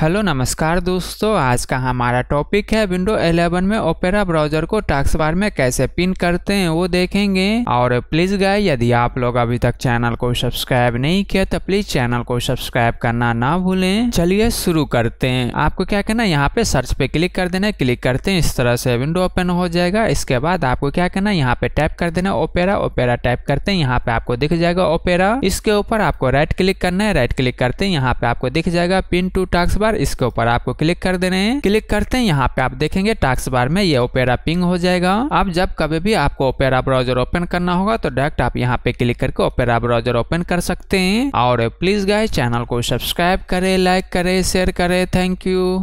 hello नमस्कार दोस्तों आज का हमारा टॉपिक है विंडो 11 में ओपेरा ब्राउजर को टास्क बार में कैसे पिन करते हैं वो देखेंगे और प्लीज गाय यदि आप लोग अभी तक चैनल को सब्सक्राइब नहीं किया तो प्लीज चैनल को सब्सक्राइब करना ना भूलें चलिए शुरू करते हैं आपको क्या करना है यहाँ पे सर्च पे क्लिक कर देना क्लिक करते हैं इस तरह से विंडो ओपन हो जाएगा इसके बाद आपको क्या करना है यहाँ पे टाइप कर देना ओपेरा ओपेरा टाइप करते हैं यहाँ पे आपको दिख जाएगा ओपेरा इसके ऊपर आपको राइट क्लिक करना है राइट क्लिक करते हैं यहाँ पे आपको दिख जाएगा pin to task bar bar इसके ऊपर आपको क्लिक कर देने हैं क्लिक करते हैं यहाँ पे आप देखेंगे टास्क बार में ये ओपेरा पिंग हो जाएगा आप जब कभी भी आपको ओपेरा ब्राउजर ओपन करना होगा तो डायरेक्ट आप यहाँ पे क्लिक करके ओपेरा ब्राउजर ओपन कर सकते हैं और प्लीज गाय चैनल को सब्सक्राइब करे लाइक करे शेयर करे थैंक यू